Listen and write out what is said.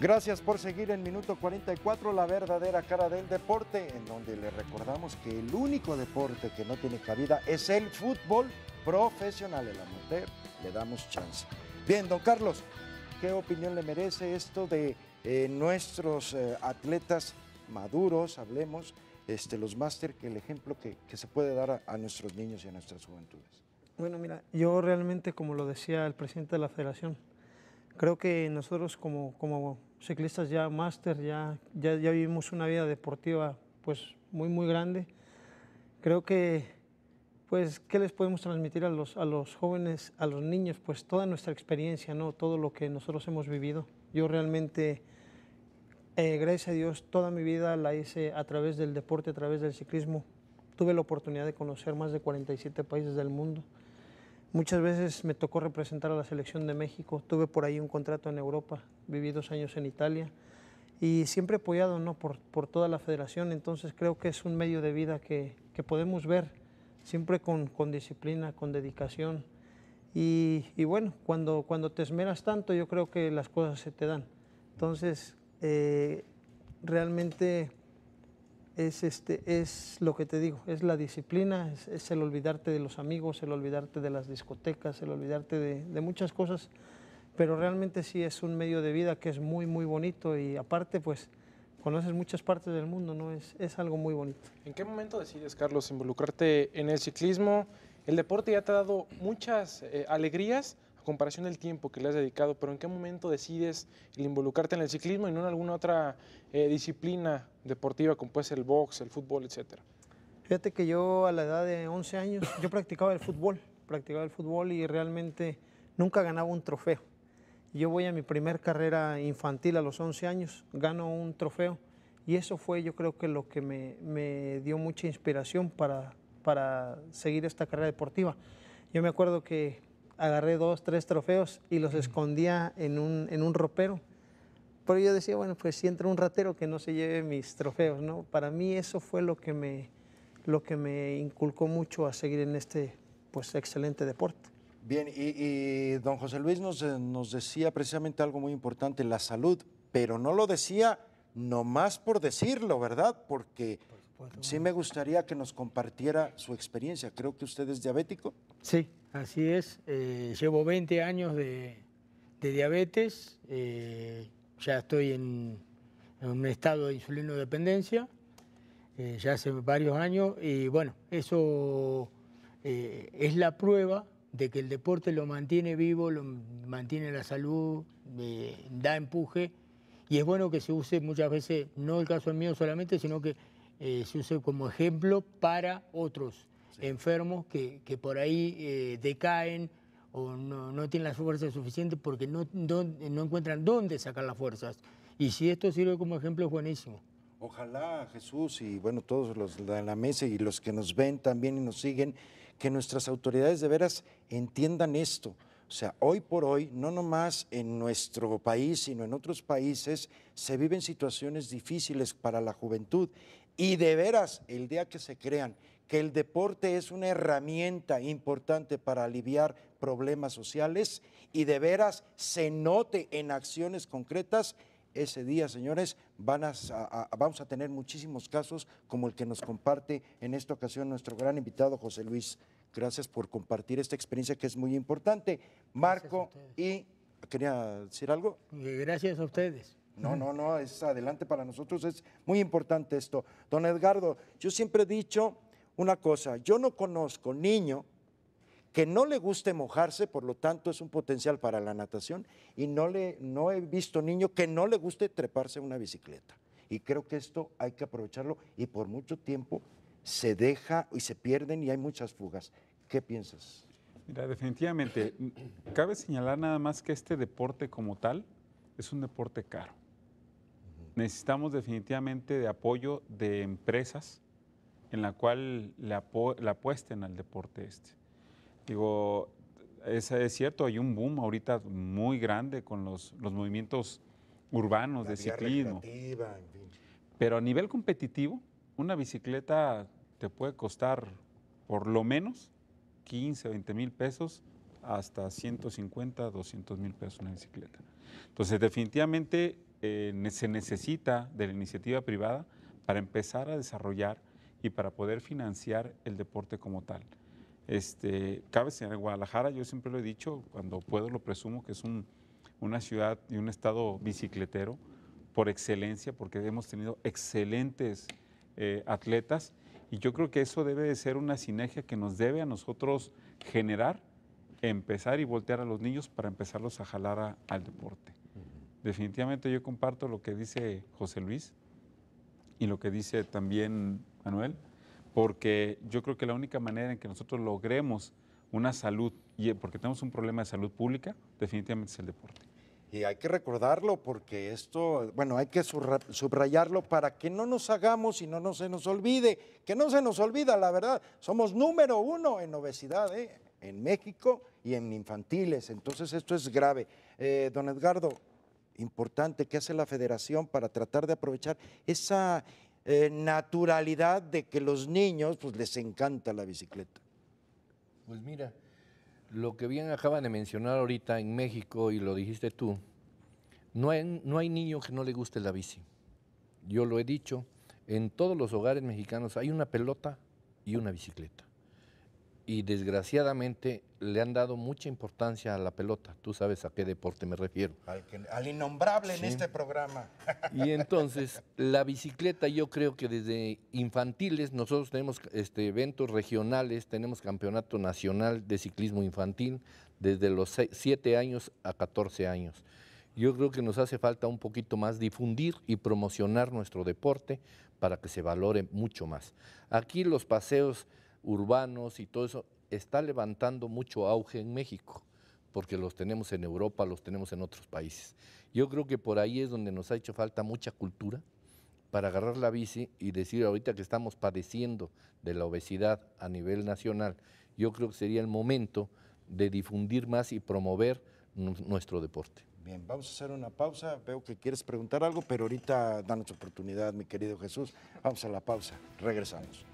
Gracias por seguir en Minuto 44, la verdadera cara del deporte, en donde le recordamos que el único deporte que no tiene cabida es el fútbol profesional. El amateur le damos chance. Bien, don Carlos, ¿qué opinión le merece esto de eh, nuestros eh, atletas maduros, hablemos, este, los máster, que el ejemplo que, se puede dar a nuestros niños y a nuestras juventudes? Bueno, mira, yo realmente, como lo decía el presidente de la federación, Creo que nosotros como, como ciclistas ya máster, ya, ya, ya, vivimos una vida deportiva pues muy, muy grande. Creo que, pues, ¿qué les podemos transmitir a los, a los jóvenes, a los niños? Pues toda nuestra experiencia, ¿no? Todo lo que nosotros hemos vivido. Yo realmente, eh, gracias a Dios, toda mi vida la hice a través del deporte, a través del ciclismo. Tuve la oportunidad de conocer más de 47 países del mundo. Muchas veces me tocó representar a la selección de México, tuve por ahí un contrato en Europa, viví dos años en Italia y siempre apoyado ¿no? por, por toda la federación, entonces creo que es un medio de vida que, que podemos ver siempre con, con disciplina, con dedicación y, bueno, cuando, cuando te esmeras tanto yo creo que las cosas se te dan. Entonces, eh, realmente es, este, es lo que te digo, es la disciplina, es, el olvidarte de los amigos, el olvidarte de las discotecas, el olvidarte de, muchas cosas, pero realmente sí es un medio de vida que es muy, muy bonito y aparte pues conoces muchas partes del mundo, ¿no? Es, es algo muy bonito. ¿En qué momento decides, Carlos, involucrarte en el ciclismo? El deporte ya te ha dado muchas eh, alegrías, comparación del tiempo que le has dedicado, pero ¿en qué momento decides involucrarte en el ciclismo y no en alguna otra eh, disciplina deportiva como puede ser el box, el fútbol, etcétera? Fíjate que yo a la edad de 11 años, yo practicaba el fútbol, practicaba el fútbol y realmente nunca ganaba un trofeo. Yo voy a mi primer carrera infantil a los 11 años, gano un trofeo y eso fue yo creo que lo que me, dio mucha inspiración para, para seguir esta carrera deportiva. Yo me acuerdo que agarré dos, tres trofeos y los escondía en un, en un ropero. Pero yo decía, bueno, pues si entra un ratero que no se lleve mis trofeos, ¿no? Para mí eso fue lo que me, lo que me inculcó mucho a seguir en este pues, excelente deporte. Bien, y, don José Luis eh, nos, decía precisamente algo muy importante, la salud, pero no lo decía nomás por decirlo, ¿verdad? Porque Sí me gustaría que nos compartiera su experiencia. Creo que usted es diabético. Sí, así es. Eh, llevo 20 años de, diabetes. Eh, ya estoy en, en, un estado de insulinodependencia. Eh, ya hace varios años. Y bueno, eso eh, es la prueba de que el deporte lo mantiene vivo, lo mantiene la salud, da empuje. Y es bueno que se use muchas veces, no el caso mío solamente, sino que eh, se use como ejemplo para otros enfermos que, que, por ahí eh, decaen o no, no, tienen las fuerzas suficientes porque no, no, no, encuentran dónde sacar las fuerzas. Y si esto sirve como ejemplo es buenísimo. Ojalá Jesús y bueno todos los de la mesa y los que nos ven también y nos siguen, que nuestras autoridades de veras entiendan esto. O sea, hoy por hoy, no nomás en nuestro país, sino en otros países, se viven situaciones difíciles para la juventud y de veras, el día que se crean que el deporte es una herramienta importante para aliviar problemas sociales y de veras se note en acciones concretas, ese día, señores, vamos a tener muchísimos casos como el que nos comparte en esta ocasión nuestro gran invitado José Luis. Gracias por compartir esta experiencia que es muy importante. Marco, y quería decir algo. Eh, gracias a ustedes. No, no, no, es adelante para nosotros, es muy importante esto. Don Edgardo, yo siempre he dicho una cosa, yo no conozco niño que no le guste mojarse, por lo tanto es un potencial para la natación, y no, le, no he visto niño que no le guste treparse a una bicicleta. Y creo que esto hay que aprovecharlo y por mucho tiempo se deja y se pierden y hay muchas fugas. ¿Qué piensas? Mira, definitivamente, cabe señalar nada más que este deporte como tal es un deporte caro necesitamos definitivamente de apoyo de empresas en la cual le, apuesten al deporte este. Digo, es, cierto, hay un boom ahorita muy grande con los, movimientos urbanos de ciclismo. Pero a nivel competitivo, una bicicleta te puede costar por lo menos 15, 20 mil pesos hasta 150, 200 mil pesos una bicicleta. Entonces, definitivamente eh, se necesita de la iniciativa privada para empezar a desarrollar y para poder financiar el deporte como tal. Este, cabe señalar, Guadalajara, yo siempre lo he dicho, cuando puedo lo presumo, que es una ciudad y un estado bicicletero por excelencia, porque hemos tenido excelentes eh, atletas y yo creo que eso debe de ser una sinergia que nos debe a nosotros generar, empezar y voltear a los niños para empezarlos a jalar al deporte definitivamente yo comparto lo que dice José Luis y lo que dice también Manuel, porque yo creo que la única manera en que nosotros logremos una salud, y porque tenemos un problema de salud pública, definitivamente es el deporte. Y hay que recordarlo porque esto, bueno, hay que subrayarlo para que no nos hagamos y no, se nos olvide, que no se nos olvida, la verdad. Somos número uno en obesidad ¿eh? en México y en infantiles, entonces esto es grave. Eh, don Edgardo, importante que hace la federación para tratar de aprovechar esa eh, naturalidad de que los niños pues les encanta la bicicleta. Pues mira, lo que bien acaban de mencionar ahorita en México y lo dijiste tú, no no hay niño que no le guste la bici. Yo lo he dicho, en todos los hogares mexicanos hay una pelota y una bicicleta y desgraciadamente le han dado mucha importancia a la pelota. Tú sabes a qué deporte me refiero. Al, innombrable en este programa. Y entonces, la bicicleta yo creo que desde infantiles, nosotros tenemos este, eventos regionales, tenemos campeonato nacional de ciclismo infantil desde los 7 años a 14 años. Yo creo que nos hace falta un poquito más difundir y promocionar nuestro deporte para que se valore mucho más. Aquí los paseos urbanos y todo eso, está levantando mucho auge en México, porque los tenemos en Europa, los tenemos en otros países. Yo creo que por ahí es donde nos ha hecho falta mucha cultura para agarrar la bici y decir ahorita que estamos padeciendo de la obesidad a nivel nacional, yo creo que sería el momento de difundir más y promover nuestro deporte. Bien, vamos a hacer una pausa. Veo que quieres preguntar algo, pero ahorita danos oportunidad, mi querido Jesús. Vamos a la pausa. Regresamos.